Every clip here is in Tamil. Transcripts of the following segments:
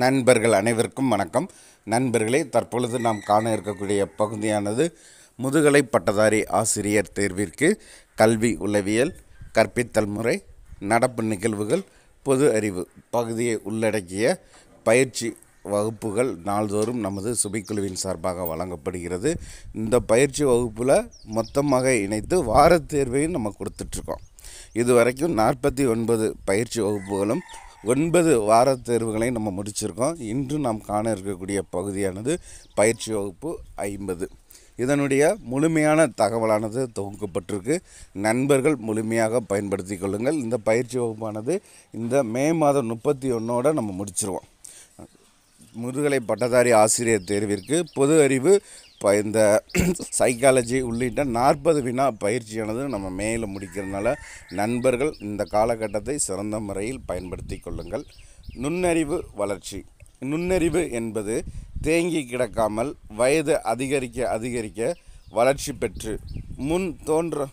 நண்பர்கள் அனைவருக்கும் வணக்கம் நண்பர்களே தற்பொழுது நாம் காண இருக்கக்கூடிய பகுதியானது முதுகலை பட்டதாரி ஆசிரியர் தேர்விற்கு கல்வி உளவியல் கற்பித்தல் முறை நடப்பு நிகழ்வுகள் பொது அறிவு பகுதியை உள்ளடக்கிய பயிற்சி வகுப்புகள் நாள்தோறும் நமது சுபிக்குழுவின் சார்பாக வழங்கப்படுகிறது இந்த பயிற்சி வகுப்பில் மொத்தமாக இணைத்து வாரத் தேர்வையும் நம்ம கொடுத்துட்ருக்கோம் இதுவரைக்கும் நாற்பத்தி ஒன்பது பயிற்சி வகுப்புகளும் ஒன்பது வார தேர்வுகளையும் நம்ம முடிச்சிருக்கோம் இன்று நாம் காண இருக்கக்கூடிய பகுதியானது பயிற்சி வகுப்பு ஐம்பது இதனுடைய முழுமையான தகவலானது தொகுக்கப்பட்டிருக்கு நண்பர்கள் முழுமையாக பயன்படுத்தி கொள்ளுங்கள் இந்த பயிற்சி வகுப்பானது இந்த மே மாதம் முப்பத்தி ஒன்றோடு நம்ம முடிச்சிருவோம் முதுகலை பட்டதாரி ஆசிரியர் தேர்விற்கு பொது அறிவு இப்போ இந்த சைக்காலஜி உள்ளிட்ட நாற்பது வினா பயிற்சியானது நம்ம மேலே முடிக்கிறதுனால நண்பர்கள் இந்த காலகட்டத்தை சிறந்த முறையில் பயன்படுத்தி கொள்ளுங்கள் நுண்ணறிவு வளர்ச்சி நுண்ணறிவு என்பது தேங்கி கிடக்காமல் வயது அதிகரிக்க அதிகரிக்க வளர்ச்சி பெற்று முன் தோன்ற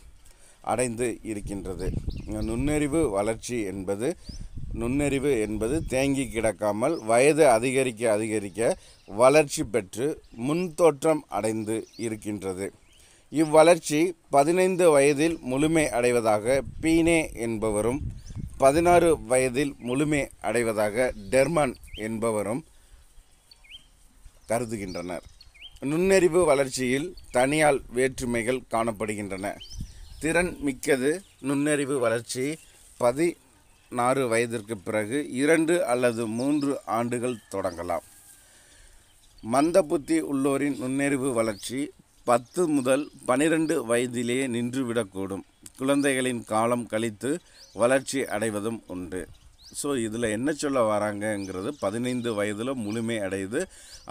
அடைந்து இருக்கின்றது நுண்ணறிவு வளர்ச்சி என்பது நுண்ணறிவு என்பது தேங்கி கிடக்காமல் வயது அதிகரிக்க அதிகரிக்க வளர்ச்சி பெற்று முன்தோற்றம் அடைந்து இருக்கின்றது இவ்வளர்ச்சி பதினைந்து வயதில் முழுமை அடைவதாக பீனே என்பவரும் பதினாறு வயதில் முழுமை அடைவதாக டெர்மன் என்பவரும் கருதுகின்றனர் நுண்ணறிவு வளர்ச்சியில் தனியால் வேற்றுமைகள் காணப்படுகின்றன திறன் மிக்கது நுண்ணறிவு வளர்ச்சி பதி நாறு வயதிற்கு பிறகு இரண்டு அல்லது மூன்று ஆண்டுகள் தொடங்கலாம் மந்தபுத்தி உள்ளோரின் நுண்ணறிவு வளர்ச்சி பத்து முதல் பனிரெண்டு வயதிலேயே நின்றுவிடக்கூடும் குழந்தைகளின் காலம் கழித்து வளர்ச்சி அடைவதும் உண்டு ஸோ இதில் என்ன சொல்ல வராங்கங்கிறது பதினைந்து வயதில் முழுமை அடையுது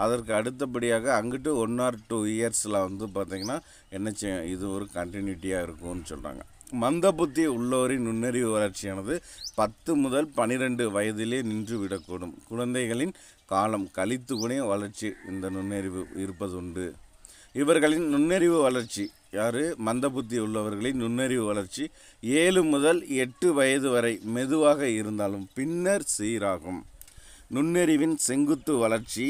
அதற்கு அடுத்தபடியாக அங்கிட்டு ஒன் ஆர் டூ இயர்ஸில் வந்து பார்த்திங்கன்னா என்ன செய்யும் இது ஒரு கண்டினியூட்டியாக இருக்கும்னு சொல்கிறாங்க மந்த புத்தி உள்ளோரின் நுண்ணறிவு வளர்ச்சியானது பத்து முதல் பனிரெண்டு வயதிலே நின்றுவிடக்கூடும் குழந்தைகளின் காலம் கழித்து கூட வளர்ச்சி இந்த நுண்ணறிவு இருப்பதுண்டு இவர்களின் நுண்ணறிவு வளர்ச்சி யார் புத்தி உள்ளவர்களின் நுண்ணறிவு வளர்ச்சி ஏழு முதல் எட்டு வயது வரை மெதுவாக இருந்தாலும் பின்னர் சீராகும் நுண்ணறிவின் செங்குத்து வளர்ச்சி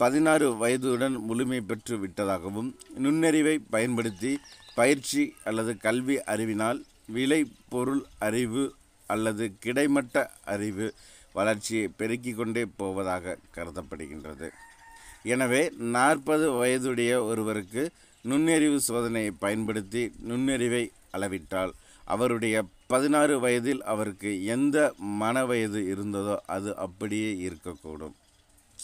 பதினாறு வயதுடன் முழுமை பெற்று விட்டதாகவும் நுண்ணறிவை பயன்படுத்தி பயிற்சி அல்லது கல்வி அறிவினால் விலை பொருள் அறிவு அல்லது கிடைமட்ட அறிவு வளர்ச்சியை பெருக்கிக் கொண்டே போவதாக கருதப்படுகின்றது எனவே நாற்பது வயதுடைய ஒருவருக்கு நுண்ணறிவு சோதனையை பயன்படுத்தி நுண்ணறிவை அளவிட்டால் அவருடைய பதினாறு வயதில் அவருக்கு எந்த மன வயது இருந்ததோ அது அப்படியே இருக்கக்கூடும்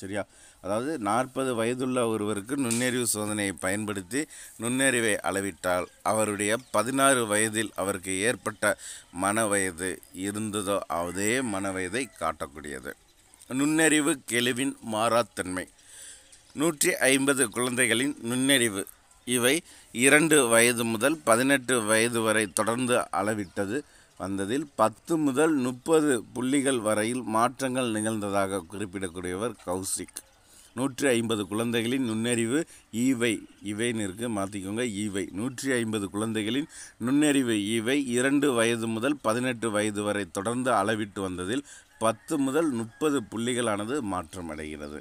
சரியா அதாவது நாற்பது வயதுள்ள ஒருவருக்கு நுண்ணறிவு சோதனையை பயன்படுத்தி நுண்ணறிவை அளவிட்டால் அவருடைய பதினாறு வயதில் அவருக்கு ஏற்பட்ட மன வயது இருந்ததோ அதே மன வயதை காட்டக்கூடியது நுண்ணறிவு கெழுவின் மாறாத்தன்மை நூற்றி ஐம்பது குழந்தைகளின் நுண்ணறிவு இவை இரண்டு வயது முதல் பதினெட்டு வயது வரை தொடர்ந்து அளவிட்டது வந்ததில் பத்து முதல் முப்பது புள்ளிகள் வரையில் மாற்றங்கள் நிகழ்ந்ததாக குறிப்பிடக்கூடியவர் கௌசிக் நூற்றி ஐம்பது குழந்தைகளின் நுண்ணறிவு ஈவை இவைன்னு இருக்குது மாற்றிக்கோங்க ஈவை நூற்றி ஐம்பது குழந்தைகளின் நுண்ணறிவு ஈவை இரண்டு வயது முதல் பதினெட்டு வயது வரை தொடர்ந்து அளவிட்டு வந்ததில் பத்து முதல் முப்பது புள்ளிகளானது மாற்றமடைகிறது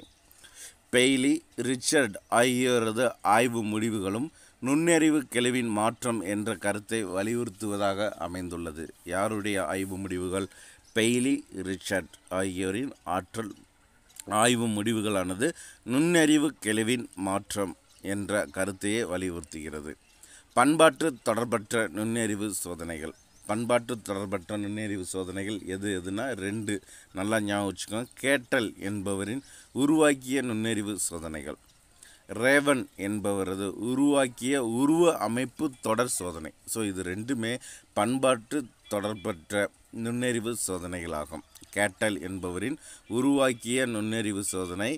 பெய்லி ரிச்சர்ட் ஆகியோரது ஆய்வு முடிவுகளும் நுண்ணறிவு கெழுவின் மாற்றம் என்ற கருத்தை வலியுறுத்துவதாக அமைந்துள்ளது யாருடைய ஆய்வு முடிவுகள் பெய்லி ரிச்சர்ட் ஆகியோரின் ஆற்றல் ஆய்வு முடிவுகளானது நுண்ணறிவு கெழுவின் மாற்றம் என்ற கருத்தையே வலியுறுத்துகிறது பண்பாட்டு தொடர்பற்ற நுண்ணறிவு சோதனைகள் பண்பாட்டு தொடர்பற்ற நுண்ணறிவு சோதனைகள் எது எதுனா ரெண்டு நல்லா ஞாபகம் வச்சுக்கோங்க கேட்டல் என்பவரின் உருவாக்கிய நுண்ணறிவு சோதனைகள் ரேவன் என்பவரது உருவாக்கிய உருவ அமைப்பு தொடர் சோதனை ஸோ இது ரெண்டுமே பண்பாட்டு தொடர்பற்ற நுண்ணறிவு சோதனைகளாகும் கேட்டல் என்பவரின் உருவாக்கிய நுண்ணறிவு சோதனை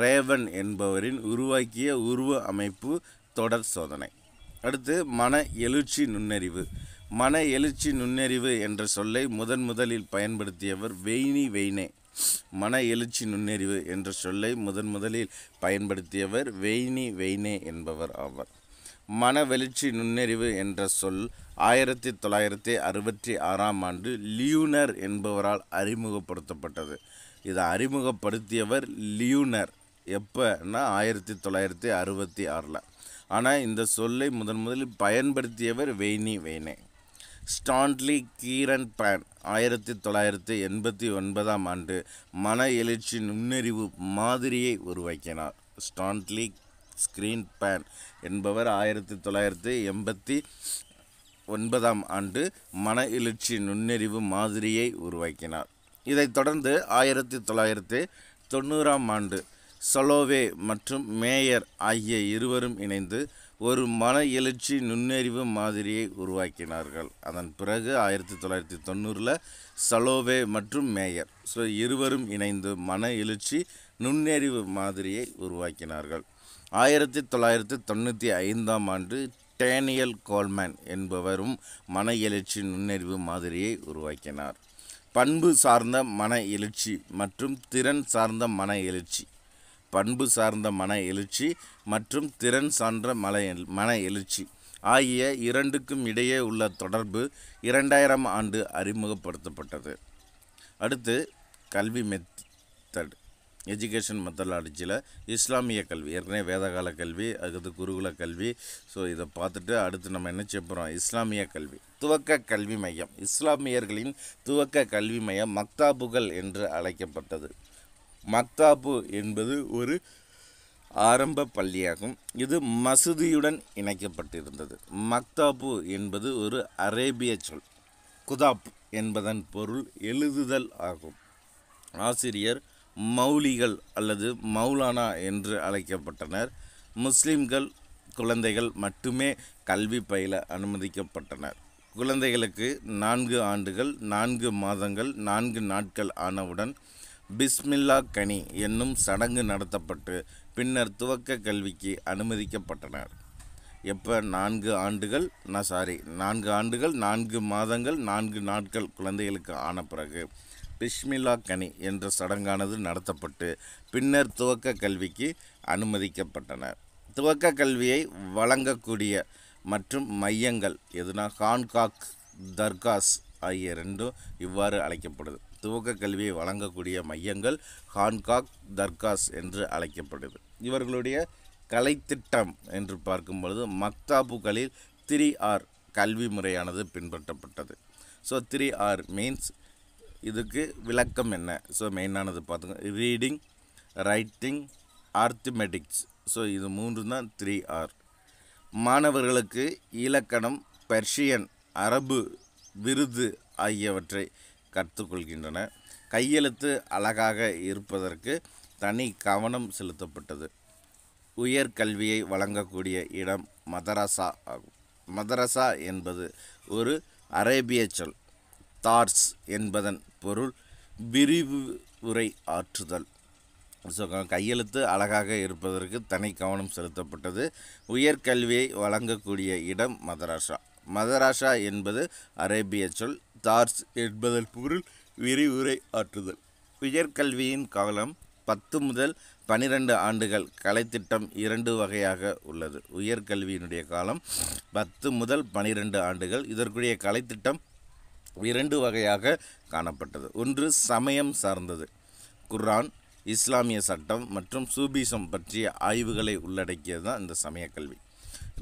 ரேவன் என்பவரின் உருவாக்கிய உருவ அமைப்பு தொடர் சோதனை அடுத்து மன எழுச்சி நுண்ணறிவு மன எழுச்சி நுண்ணறிவு என்ற சொல்லை முதன் முதலில் பயன்படுத்தியவர் வெய்னி வெய்னே மன எழுச்சி நுண்ணறிவு என்ற சொல்லை முதன் முதலில் பயன்படுத்தியவர் வெய்னி வெய்னே என்பவர் ஆவார் மன வெளிச்சி நுண்ணறிவு என்ற சொல் ஆயிரத்தி தொள்ளாயிரத்தி அறுபத்தி ஆறாம் ஆண்டு லியூனர் என்பவரால் அறிமுகப்படுத்தப்பட்டது இதை அறிமுகப்படுத்தியவர் லியூனர் எப்போன்னா ஆயிரத்தி தொள்ளாயிரத்தி அறுபத்தி ஆறில் ஆனால் இந்த சொல்லை முதன் முதலில் பயன்படுத்தியவர் வெய்னி வெய்னே ஸ்டான்லி கீரன் பேன் ஆயிரத்தி தொள்ளாயிரத்தி எண்பத்தி ஒன்பதாம் ஆண்டு மன எழுச்சி நுண்ணறிவு மாதிரியை உருவாக்கினார் ஸ்டான்லி ஸ்கிரீன் பேன் என்பவர் ஆயிரத்தி தொள்ளாயிரத்தி எண்பத்தி ஒன்பதாம் ஆண்டு மன எழுச்சி நுண்ணறிவு மாதிரியை உருவாக்கினார் இதைத் தொடர்ந்து ஆயிரத்தி தொள்ளாயிரத்தி தொண்ணூறாம் ஆண்டு சலோவே மற்றும் மேயர் ஆகிய இருவரும் இணைந்து ஒரு மன எழுச்சி நுண்ணறிவு மாதிரியை உருவாக்கினார்கள் அதன் பிறகு ஆயிரத்தி தொள்ளாயிரத்தி தொண்ணூறில் சலோவே மற்றும் மேயர் ஸோ இருவரும் இணைந்து மன எழுச்சி நுண்ணறிவு மாதிரியை உருவாக்கினார்கள் ஆயிரத்தி தொள்ளாயிரத்தி தொண்ணூற்றி ஐந்தாம் ஆண்டு டேனியல் கோல்மேன் என்பவரும் மன எழுச்சி நுண்ணறிவு மாதிரியை உருவாக்கினார் பண்பு சார்ந்த மன எழுச்சி மற்றும் திறன் சார்ந்த மன எழுச்சி பண்பு சார்ந்த மன எழுச்சி மற்றும் திறன் சார்ந்த மலை மன எழுச்சி ஆகிய இரண்டுக்கும் இடையே உள்ள தொடர்பு இரண்டாயிரம் ஆண்டு அறிமுகப்படுத்தப்பட்டது அடுத்து கல்வி மெத்தட் எஜுகேஷன் மெத்தடாலஜியில் இஸ்லாமிய கல்வி ஏற்கனவே வேதகால கல்வி அடுத்து குருகுல கல்வி ஸோ இதை பார்த்துட்டு அடுத்து நம்ம என்ன செய்ய இஸ்லாமிய கல்வி துவக்க கல்வி மையம் இஸ்லாமியர்களின் துவக்க கல்வி மையம் மக்தாபுகள் என்று அழைக்கப்பட்டது மக்தாபு என்பது ஒரு ஆரம்ப பள்ளியாகும் இது மசூதியுடன் இணைக்கப்பட்டிருந்தது மக்தாபு என்பது ஒரு அரேபிய சொல் குதாப் என்பதன் பொருள் எழுதுதல் ஆகும் ஆசிரியர் மௌலிகள் அல்லது மௌலானா என்று அழைக்கப்பட்டனர் முஸ்லிம்கள் குழந்தைகள் மட்டுமே கல்வி பயில அனுமதிக்கப்பட்டனர் குழந்தைகளுக்கு நான்கு ஆண்டுகள் நான்கு மாதங்கள் நான்கு நாட்கள் ஆனவுடன் பிஸ்மில்லா கனி என்னும் சடங்கு நடத்தப்பட்டு பின்னர் துவக்க கல்விக்கு அனுமதிக்கப்பட்டனர் எப்போ நான்கு ஆண்டுகள் நான் சாரி நான்கு ஆண்டுகள் நான்கு மாதங்கள் நான்கு நாட்கள் குழந்தைகளுக்கு ஆன பிறகு பிஷ்மிலா கனி என்ற சடங்கானது நடத்தப்பட்டு பின்னர் துவக்க கல்விக்கு அனுமதிக்கப்பட்டனர் துவக்க கல்வியை வழங்கக்கூடிய மற்றும் மையங்கள் எதுனா கான்காக் தர்காஸ் ஆகிய ரெண்டும் இவ்வாறு அழைக்கப்படுது துவக்க கல்வியை வழங்கக்கூடிய மையங்கள் ஹான்காக் தர்காஸ் என்று அழைக்கப்படுது இவர்களுடைய கலைத்திட்டம் என்று பார்க்கும் பொழுது மக்தாபுகளில் த்ரீ ஆர் கல்வி முறையானது பின்பற்றப்பட்டது ஸோ த்ரீ ஆர் மீன்ஸ் இதுக்கு விளக்கம் என்ன ஸோ மெயினானது பார்த்துங்க ரீடிங் ரைட்டிங் ஆர்த்திமெட்டிக்ஸ் ஸோ இது மூன்று தான் த்ரீ ஆர் மாணவர்களுக்கு இலக்கணம் பெர்ஷியன் அரபு விருது ஆகியவற்றை கற்றுக்கொள்கின்றன கையெழுத்து அழகாக இருப்பதற்கு தனி கவனம் செலுத்தப்பட்டது உயர்கல்வியை வழங்கக்கூடிய இடம் மதரசா ஆகும் மதரசா என்பது ஒரு அரேபிய சொல் தார்ஸ் என்பதன் பொருள் விரிவு உரை ஆற்றுதல் ஸோ கையெழுத்து அழகாக இருப்பதற்கு தனி கவனம் செலுத்தப்பட்டது உயர்கல்வியை வழங்கக்கூடிய இடம் மதராஷா மதராஷா என்பது அரேபிய சொல் தார்ஸ் என்பதன் பொருள் விரிவுரை ஆற்றுதல் உயர்கல்வியின் காலம் பத்து முதல் பனிரெண்டு ஆண்டுகள் கலைத்திட்டம் இரண்டு வகையாக உள்ளது உயர்கல்வியினுடைய காலம் பத்து முதல் பனிரெண்டு ஆண்டுகள் இதற்குரிய கலைத்திட்டம் இரண்டு வகையாக காணப்பட்டது ஒன்று சமயம் சார்ந்தது குர்ஆன் இஸ்லாமிய சட்டம் மற்றும் சூபிசம் பற்றிய ஆய்வுகளை உள்ளடக்கியது தான் இந்த சமயக்கல்வி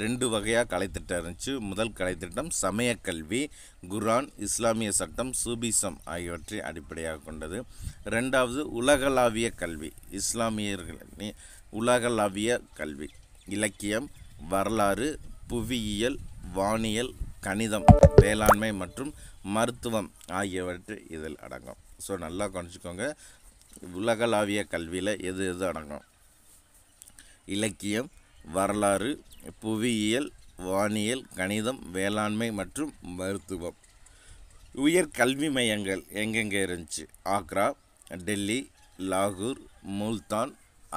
ரெண்டு வகையாக கலைத்திட்டம் இருந்துச்சு முதல் கலைத்திட்டம் சமய கல்வி குரான் இஸ்லாமிய சட்டம் சூபிசம் ஆகியவற்றை அடிப்படையாக கொண்டது ரெண்டாவது உலகளாவிய கல்வி இஸ்லாமியர்களின் உலகளாவிய கல்வி இலக்கியம் வரலாறு புவியியல் வானியல் கணிதம் வேளாண்மை மற்றும் மருத்துவம் ஆகியவற்றை இதில் அடங்கும் ஸோ நல்லா கணிச்சிக்கோங்க உலகளாவிய கல்வியில் எது எது அடங்கும் இலக்கியம் வரலாறு புவியியல் வானியல் கணிதம் வேளாண்மை மற்றும் மருத்துவம் உயர் கல்வி மையங்கள் எங்கெங்கே இருந்துச்சு ஆக்ரா டெல்லி லாகூர் முல்தான்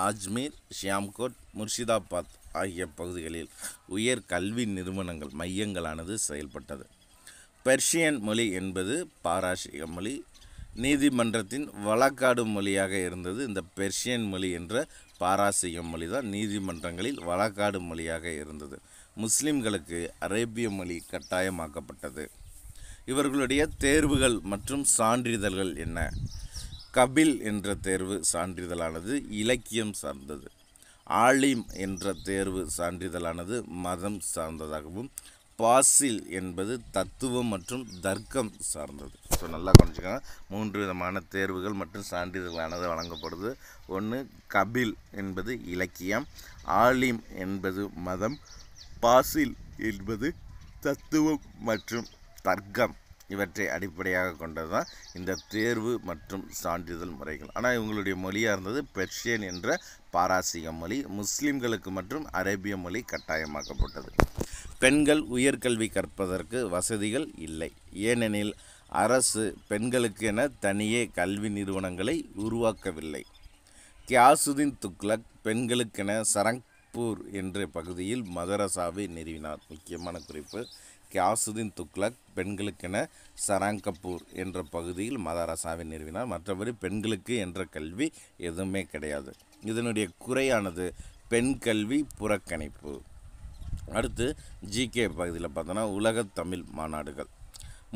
அஜ்மீர் ஷியாம்கோட் முர்ஷிதாபாத் ஆகிய பகுதிகளில் உயர் கல்வி நிறுவனங்கள் மையங்களானது செயல்பட்டது பெர்ஷியன் மொழி என்பது பாராசிய மொழி நீதிமன்றத்தின் வழக்காடு மொழியாக இருந்தது இந்த பெர்ஷியன் மொழி என்ற பாராசீகம் மொழி தான் நீதிமன்றங்களில் வழக்காடு மொழியாக இருந்தது முஸ்லிம்களுக்கு அரேபிய மொழி கட்டாயமாக்கப்பட்டது இவர்களுடைய தேர்வுகள் மற்றும் சான்றிதழ்கள் என்ன கபில் என்ற தேர்வு சான்றிதழானது இலக்கியம் சார்ந்தது ஆலிம் என்ற தேர்வு சான்றிதழானது மதம் சார்ந்ததாகவும் பாசில் என்பது தத்துவம் மற்றும் தர்க்கம் சார்ந்தது ஸோ நல்லா கொஞ்சிக்கோங்க மூன்று விதமான தேர்வுகள் மற்றும் சான்றிதழ்களானது வழங்கப்படுது ஒன்று கபில் என்பது இலக்கியம் ஆலிம் என்பது மதம் பாசில் என்பது தத்துவம் மற்றும் தர்க்கம் இவற்றை அடிப்படையாக கொண்டது தான் இந்த தேர்வு மற்றும் சான்றிதழ் முறைகள் ஆனால் இவங்களுடைய மொழியாக இருந்தது பெர்ஷியன் என்ற பாராசீக மொழி முஸ்லீம்களுக்கு மற்றும் அரேபிய மொழி கட்டாயமாக்கப்பட்டது பெண்கள் உயர்கல்வி கற்பதற்கு வசதிகள் இல்லை ஏனெனில் அரசு பெண்களுக்கென தனியே கல்வி நிறுவனங்களை உருவாக்கவில்லை கியாசுதீன் துக்லக் பெண்களுக்கென சரங்பூர் என்ற பகுதியில் மதரசாவை நிறுவினார் முக்கியமான குறிப்பு கியாசுதீன் துக்லக் பெண்களுக்கென சரங்கப்பூர் என்ற பகுதியில் மதரசாவை நிறுவினார் மற்றபடி பெண்களுக்கு என்ற கல்வி எதுவுமே கிடையாது இதனுடைய குறையானது பெண் கல்வி புறக்கணிப்பு அடுத்து ஜிகே பகுதியில் பார்த்தோன்னா உலகத்தமிழ் மாநாடுகள்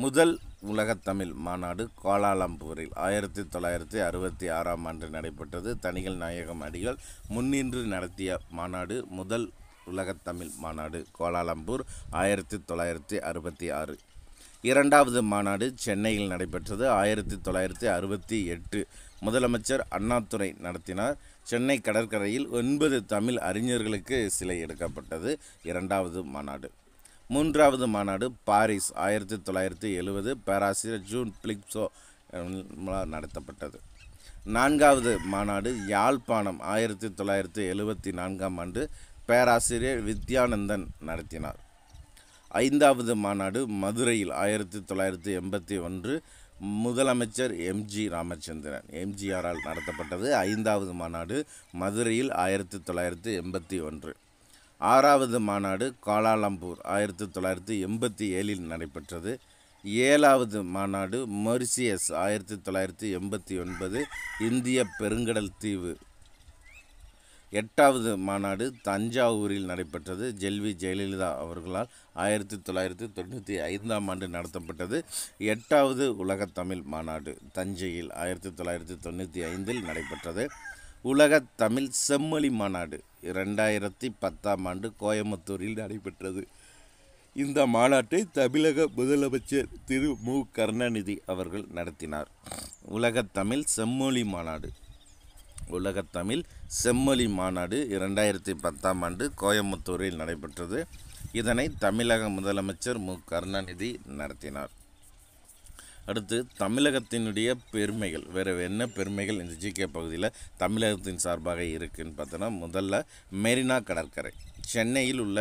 முதல் உலகத்தமிழ் மாநாடு கோலாலம்பூரில் ஆயிரத்தி தொள்ளாயிரத்தி அறுபத்தி ஆறாம் ஆண்டு நடைபெற்றது தனிகள் நாயகம் அடிகள் முன்னின்று நடத்திய மாநாடு முதல் உலகத்தமிழ் மாநாடு கோலாலம்பூர் ஆயிரத்தி தொள்ளாயிரத்தி அறுபத்தி ஆறு இரண்டாவது மாநாடு சென்னையில் நடைபெற்றது ஆயிரத்தி தொள்ளாயிரத்தி அறுபத்தி எட்டு முதலமைச்சர் அண்ணாதுரை நடத்தினார் சென்னை கடற்கரையில் ஒன்பது தமிழ் அறிஞர்களுக்கு சிலை எடுக்கப்பட்டது இரண்டாவது மாநாடு மூன்றாவது மாநாடு பாரிஸ் ஆயிரத்தி தொள்ளாயிரத்தி எழுவது பேராசிரியர் ஜூன் பிளிக்ஸோ நடத்தப்பட்டது நான்காவது மாநாடு யாழ்ப்பாணம் ஆயிரத்தி தொள்ளாயிரத்தி எழுபத்தி நான்காம் ஆண்டு பேராசிரியர் வித்யானந்தன் நடத்தினார் ஐந்தாவது மாநாடு மதுரையில் ஆயிரத்தி தொள்ளாயிரத்தி எண்பத்தி ஒன்று முதலமைச்சர் எம்ஜி ராமச்சந்திரன் எம்ஜிஆரால் நடத்தப்பட்டது ஐந்தாவது மாநாடு மதுரையில் ஆயிரத்தி தொள்ளாயிரத்தி எண்பத்தி ஒன்று ஆறாவது மாநாடு காலாலம்பூர் ஆயிரத்தி தொள்ளாயிரத்தி எண்பத்தி ஏழில் நடைபெற்றது ஏழாவது மாநாடு மொரிசியஸ் ஆயிரத்தி தொள்ளாயிரத்தி எண்பத்தி ஒன்பது இந்திய பெருங்கடல் தீவு எட்டாவது மாநாடு தஞ்சாவூரில் நடைபெற்றது ஜெல்வி ஜெயலலிதா அவர்களால் ஆயிரத்தி தொள்ளாயிரத்தி தொண்ணூற்றி ஐந்தாம் ஆண்டு நடத்தப்பட்டது எட்டாவது உலகத்தமிழ் மாநாடு தஞ்சையில் ஆயிரத்தி தொள்ளாயிரத்தி தொண்ணூற்றி ஐந்தில் நடைபெற்றது தமிழ் செம்மொழி மாநாடு ரெண்டாயிரத்தி பத்தாம் ஆண்டு கோயம்புத்தூரில் நடைபெற்றது இந்த மாநாட்டை தமிழக முதலமைச்சர் திரு மு கருணாநிதி அவர்கள் நடத்தினார் உலகத்தமிழ் செம்மொழி மாநாடு உலகத்தமிழ் செம்மொழி மாநாடு இரண்டாயிரத்தி பத்தாம் ஆண்டு கோயம்புத்தூரில் நடைபெற்றது இதனை தமிழக முதலமைச்சர் மு கருணாநிதி நடத்தினார் அடுத்து தமிழகத்தினுடைய பெருமைகள் வேறு என்ன பெருமைகள் இந்த ஜிகே பகுதியில் தமிழகத்தின் சார்பாக இருக்குதுன்னு பார்த்தோன்னா முதல்ல மெரினா கடற்கரை சென்னையில் உள்ள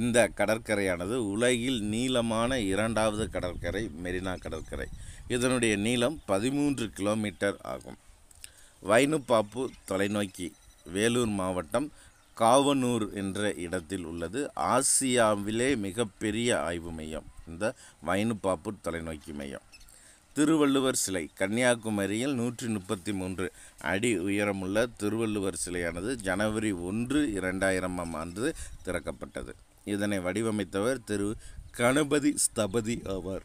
இந்த கடற்கரையானது உலகில் நீளமான இரண்டாவது கடற்கரை மெரினா கடற்கரை இதனுடைய நீளம் பதிமூன்று கிலோமீட்டர் ஆகும் வைனுப்பாப்பு தொலைநோக்கி வேலூர் மாவட்டம் காவனூர் என்ற இடத்தில் உள்ளது ஆசியாவிலே மிகப்பெரிய ஆய்வு மையம் இந்த வைனுப்பாப்பு தொலைநோக்கி மையம் திருவள்ளுவர் சிலை கன்னியாகுமரியில் நூற்றி முப்பத்தி மூன்று அடி உயரமுள்ள திருவள்ளுவர் சிலையானது ஜனவரி ஒன்று இரண்டாயிரமாம் ஆண்டு திறக்கப்பட்டது இதனை வடிவமைத்தவர் திரு கணபதி ஸ்தபதி ஆவார்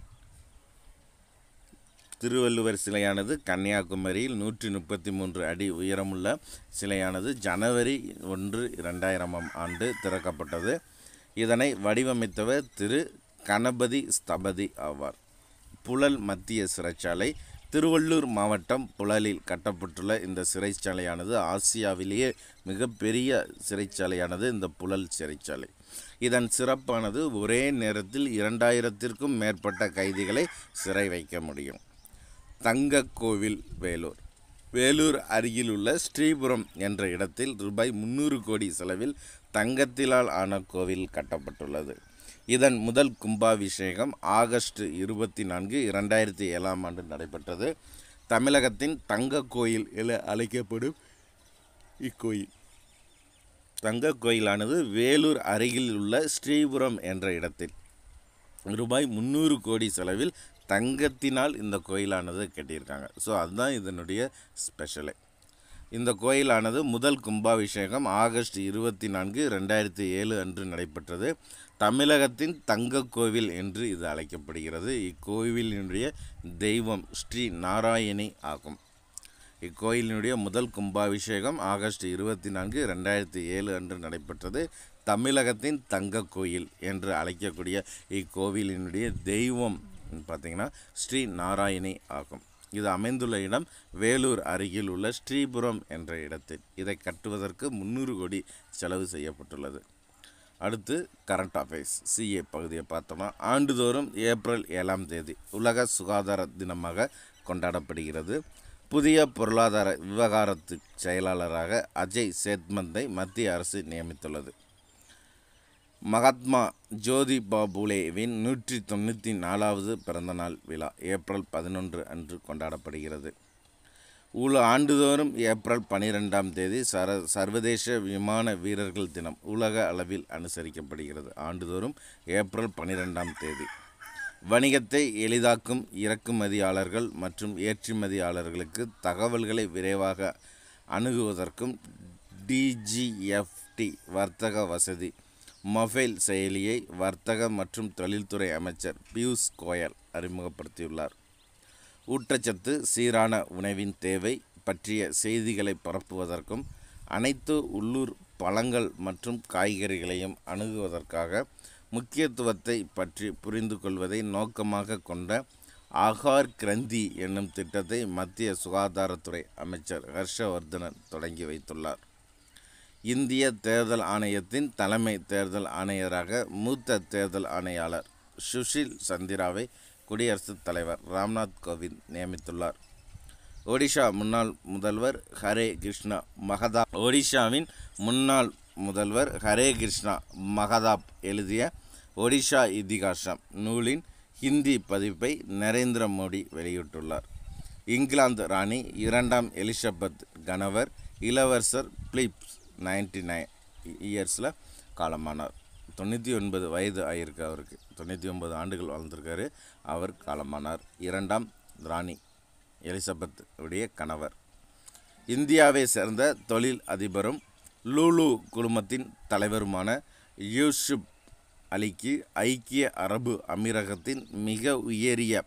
திருவள்ளுவர் சிலையானது கன்னியாகுமரியில் நூற்றி முப்பத்தி மூன்று அடி உயரமுள்ள சிலையானது ஜனவரி ஒன்று இரண்டாயிரமாம் ஆண்டு திறக்கப்பட்டது இதனை வடிவமைத்தவர் திரு கணபதி ஸ்தபதி ஆவார் புழல் மத்திய சிறைச்சாலை திருவள்ளூர் மாவட்டம் புழலில் கட்டப்பட்டுள்ள இந்த சிறைச்சாலையானது ஆசியாவிலேயே மிகப்பெரிய சிறைச்சாலையானது இந்த புழல் சிறைச்சாலை இதன் சிறப்பானது ஒரே நேரத்தில் இரண்டாயிரத்திற்கும் மேற்பட்ட கைதிகளை சிறை வைக்க முடியும் தங்கக்கோவில் வேலூர் வேலூர் அருகில் உள்ள ஸ்ரீபுரம் என்ற இடத்தில் ரூபாய் முந்நூறு கோடி செலவில் தங்கத்திலால் ஆன கோவில் கட்டப்பட்டுள்ளது இதன் முதல் கும்பாபிஷேகம் ஆகஸ்ட் இருபத்தி நான்கு இரண்டாயிரத்தி ஏழாம் ஆண்டு நடைபெற்றது தமிழகத்தின் தங்க கோயில் என அழைக்கப்படும் இக்கோயில் தங்க கோயிலானது வேலூர் அருகில் உள்ள ஸ்ரீபுரம் என்ற இடத்தில் ரூபாய் முந்நூறு கோடி செலவில் தங்கத்தினால் இந்த கோயிலானது கட்டியிருக்காங்க ஸோ அதுதான் இதனுடைய ஸ்பெஷலே இந்த கோயிலானது முதல் கும்பாபிஷேகம் ஆகஸ்ட் இருபத்தி நான்கு ரெண்டாயிரத்தி ஏழு அன்று நடைபெற்றது தமிழகத்தின் தங்க கோவில் என்று இது அழைக்கப்படுகிறது இக்கோவிலினுடைய தெய்வம் ஸ்ரீ நாராயணி ஆகும் இக்கோயிலினுடைய முதல் கும்பாபிஷேகம் ஆகஸ்ட் இருபத்தி நான்கு ரெண்டாயிரத்தி ஏழு அன்று நடைபெற்றது தமிழகத்தின் தங்க கோயில் என்று அழைக்கக்கூடிய இக்கோவிலினுடைய தெய்வம் பார்த்தீங்கன்னா ஸ்ரீ நாராயணி ஆகும் இது அமைந்துள்ள இடம் வேலூர் அருகில் உள்ள ஸ்ரீபுரம் என்ற இடத்தில் இதை கட்டுவதற்கு முந்நூறு கோடி செலவு செய்யப்பட்டுள்ளது அடுத்து கரண்ட் அஃபேர்ஸ் சிஏ பகுதியை பார்த்தோம்னா ஆண்டுதோறும் ஏப்ரல் ஏழாம் தேதி உலக சுகாதார தினமாக கொண்டாடப்படுகிறது புதிய பொருளாதார விவகாரத்து செயலாளராக அஜய் சேத்மந்தை மத்திய அரசு நியமித்துள்ளது மகாத்மா ஜோதி பாபுலேவின் நூற்றி தொண்ணூற்றி நாலாவது பிறந்தநாள் விழா ஏப்ரல் பதினொன்று அன்று கொண்டாடப்படுகிறது உலக ஆண்டுதோறும் ஏப்ரல் பனிரெண்டாம் தேதி சர சர்வதேச விமான வீரர்கள் தினம் உலக அளவில் அனுசரிக்கப்படுகிறது ஆண்டுதோறும் ஏப்ரல் பனிரெண்டாம் தேதி வணிகத்தை எளிதாக்கும் இறக்குமதியாளர்கள் மற்றும் ஏற்றுமதியாளர்களுக்கு தகவல்களை விரைவாக அணுகுவதற்கும் டிஜிஎஃப்டி வர்த்தக வசதி மொபைல் செயலியை வர்த்தக மற்றும் தொழில்துறை அமைச்சர் பியூஷ் கோயல் அறிமுகப்படுத்தியுள்ளார் ஊட்டச்சத்து சீரான உணவின் தேவை பற்றிய செய்திகளை பரப்புவதற்கும் அனைத்து உள்ளூர் பழங்கள் மற்றும் காய்கறிகளையும் அணுகுவதற்காக முக்கியத்துவத்தை பற்றி புரிந்து கொள்வதை நோக்கமாக கொண்ட ஆகார் கிரந்தி என்னும் திட்டத்தை மத்திய சுகாதாரத்துறை அமைச்சர் ஹர்ஷவர்தனன் தொடங்கி வைத்துள்ளார் இந்திய தேர்தல் ஆணையத்தின் தலைமை தேர்தல் ஆணையராக மூத்த தேர்தல் ஆணையாளர் சுஷில் சந்திராவை குடியரசுத் தலைவர் ராம்நாத் கோவிந்த் நியமித்துள்ளார் ஒடிஷா முன்னாள் முதல்வர் ஹரே கிருஷ்ணா மகதாப் ஒடிஷாவின் முன்னாள் முதல்வர் ஹரே கிருஷ்ணா மகதாப் எழுதிய ஒடிஷா இதிகாசம் நூலின் ஹிந்தி பதிப்பை நரேந்திர மோடி வெளியிட்டுள்ளார் இங்கிலாந்து ராணி இரண்டாம் எலிசபெத் கணவர் இளவரசர் பிலிப்ஸ் நைன்டி நைன் இயர்ஸில் காலமானார் தொண்ணூற்றி ஒன்பது வயது ஆகியிருக்கு அவருக்கு தொண்ணூற்றி ஒன்பது ஆண்டுகள் வாழ்ந்திருக்காரு அவர் காலமானார் இரண்டாம் ராணி எலிசபெத் உடைய கணவர் இந்தியாவை சேர்ந்த தொழில் அதிபரும் லூலு குழுமத்தின் தலைவருமான யூசுப் அலிக்கு ஐக்கிய அரபு அமீரகத்தின் மிக உயரிய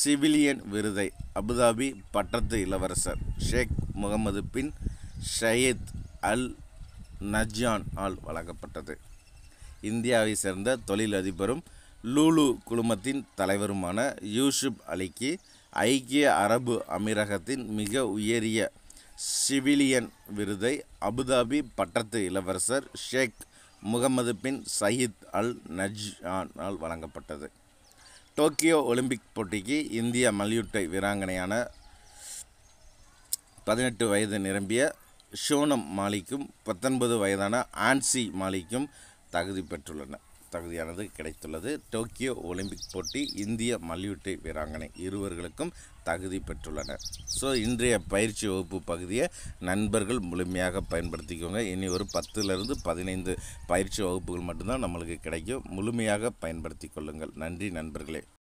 சிவிலியன் விருதை அபுதாபி பட்டத்து இளவரசர் ஷேக் முகமது பின் ஷயத் அல் நஜ்யான் ஆல் வழங்கப்பட்டது இந்தியாவை சேர்ந்த தொழிலதிபரும் லூலு குழுமத்தின் தலைவருமான யூசுப் அலிக்கு ஐக்கிய அரபு அமீரகத்தின் மிக உயரிய சிவிலியன் விருதை அபுதாபி பட்டத்து இளவரசர் ஷேக் முகமது பின் சயீத் அல் நஜ்ஆனால் வழங்கப்பட்டது டோக்கியோ ஒலிம்பிக் போட்டிக்கு இந்திய மல்யுட்ட வீராங்கனையான பதினெட்டு வயது நிரம்பிய ஷோனம் மாலிக்கும் பத்தொன்பது வயதான ஆன்சி மாலிக்கும் தகுதி பெற்றுள்ளன தகுதியானது கிடைத்துள்ளது டோக்கியோ ஒலிம்பிக் போட்டி இந்திய மல்யுத்த வீராங்கனை இருவர்களுக்கும் தகுதி பெற்றுள்ளனர் ஸோ இன்றைய பயிற்சி வகுப்பு பகுதியை நண்பர்கள் முழுமையாக பயன்படுத்திக்கோங்க இனி ஒரு பத்துலேருந்து பதினைந்து பயிற்சி வகுப்புகள் மட்டும்தான் நம்மளுக்கு கிடைக்கும் முழுமையாக பயன்படுத்தி கொள்ளுங்கள் நன்றி நண்பர்களே